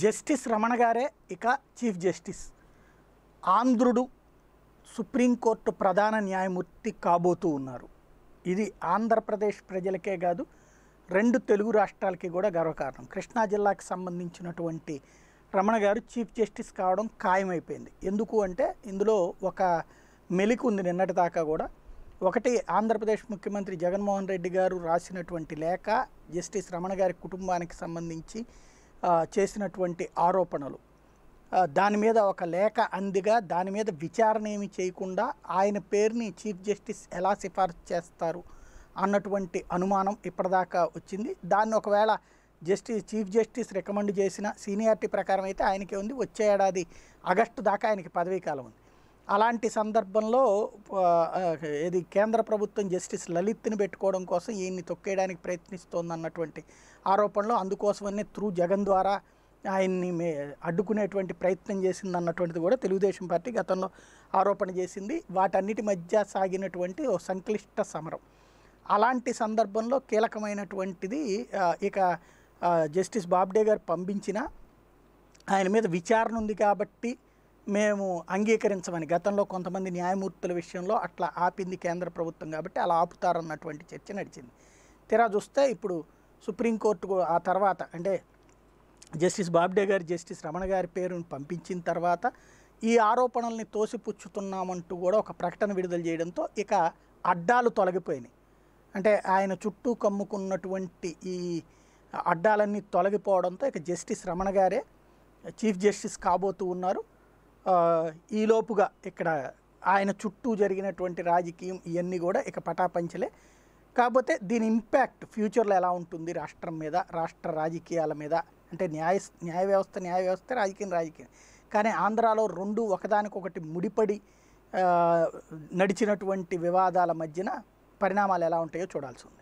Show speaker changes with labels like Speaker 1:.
Speaker 1: justice Ramana గారే ఇక chief justice ఆంధ్రుడు సుప్రీంకోర్టు ప్రధాన న్యాయమూర్తి కాబోతూ ఉన్నారు ఇది ఆంధ్రప్రదేశ్ ప్రజలకే కాదు రెండు తెలుగు రాష్ట్రాలకి కూడా గర్వకారణం కృష్ణా జిల్లాకి సంబంధించినటువంటి రమణ గారు చీఫ్ జస్టిస్ కావడం ఖాయమైపోయింది ఎందుకు అంటే ఇందులో ఒక మెలికి ఉంది నిన్నటి దాకా కూడా ఒకటి ఆంధ్రప్రదేశ్ ముఖ్యమంత్రి జగన్మోహన్ రెడ్డి గారు రాసినటువంటి లేఖ జస్టిస్ రమణ గారి కుటుంబానికి సంబంధించి చేసినటువంటి ఆరోపణలు దాని మీద ఒక లేఖ అందిగా దాని మీద విచారణ ఏమి చేయకుండా ఆయన పేరుని చీఫ్ జస్టిస్ ఎలా సిఫార్సు చేస్తారు అన్నటువంటి అనుమానం ఇప్పటిదాకా వచ్చింది దాన్ని ఒకవేళ జస్టిస్ చీఫ్ జస్టిస్ రికమెండ్ చేసిన సీనియారిటీ ప్రకారం అయితే ఆయనకే ఉంది వచ్చే ఏడాది ఆగస్టు దాకా ఆయనకి పదవీకాలం ఉంది అలాంటి సందర్భంలో ఇది కేంద్ర ప్రభుత్వం జస్టిస్ లలిత్ని పెట్టుకోవడం కోసం ఈయన్ని తొక్కేయడానికి ప్రయత్నిస్తోంది అన్నటువంటి ఆరోపణలు అందుకోసమనే త్రూ జగన్ ద్వారా ఆయన్ని మే అడ్డుకునేటువంటి ప్రయత్నం చేసింది అన్నటువంటిది కూడా తెలుగుదేశం పార్టీ గతంలో ఆరోపణ చేసింది వాటన్నిటి మధ్య సాగినటువంటి ఓ సంక్లిష్ట సమరం అలాంటి సందర్భంలో కీలకమైనటువంటిది ఇక జస్టిస్ బాబ్డే గారు పంపించిన ఆయన మీద విచారణ ఉంది కాబట్టి మేము అంగీకరించమని గతంలో కొంతమంది న్యాయమూర్తుల విషయంలో అట్లా ఆపింది కేంద్ర ప్రభుత్వం కాబట్టి అలా ఆపుతారన్నటువంటి చర్చ నడిచింది తీరా చూస్తే ఇప్పుడు సుప్రీంకోర్టు ఆ తర్వాత అంటే జస్టిస్ బాబ్డే గారు జస్టిస్ రమణ గారి పేరును పంపించిన తర్వాత ఈ ఆరోపణల్ని తోసిపుచ్చుతున్నామంటూ కూడా ఒక ప్రకటన విడుదల చేయడంతో ఇక అడ్డాలు తొలగిపోయినాయి అంటే ఆయన చుట్టూ కమ్ముకున్నటువంటి ఈ అడ్డాలన్నీ తొలగిపోవడంతో ఇక జస్టిస్ రమణ గారే చీఫ్ జస్టిస్ కాబోతూ ఉన్నారు ఈలోపుగా ఇక్కడ ఆయన చుట్టూ జరిగినటువంటి రాజకీయం ఇవన్నీ కూడా ఇక పటాపంచలే కాకపోతే దీని ఇంపాక్ట్ ఫ్యూచర్లో ఎలా ఉంటుంది రాష్ట్రం మీద రాష్ట్ర రాజకీయాల మీద అంటే న్యాయ న్యాయ వ్యవస్థ న్యాయ వ్యవస్థ రాజకీయం రాజకీయం కానీ ఆంధ్రాలో రెండు ఒకదానికొకటి ముడిపడి నడిచినటువంటి వివాదాల మధ్యన పరిణామాలు ఎలా ఉంటాయో చూడాల్సి ఉంది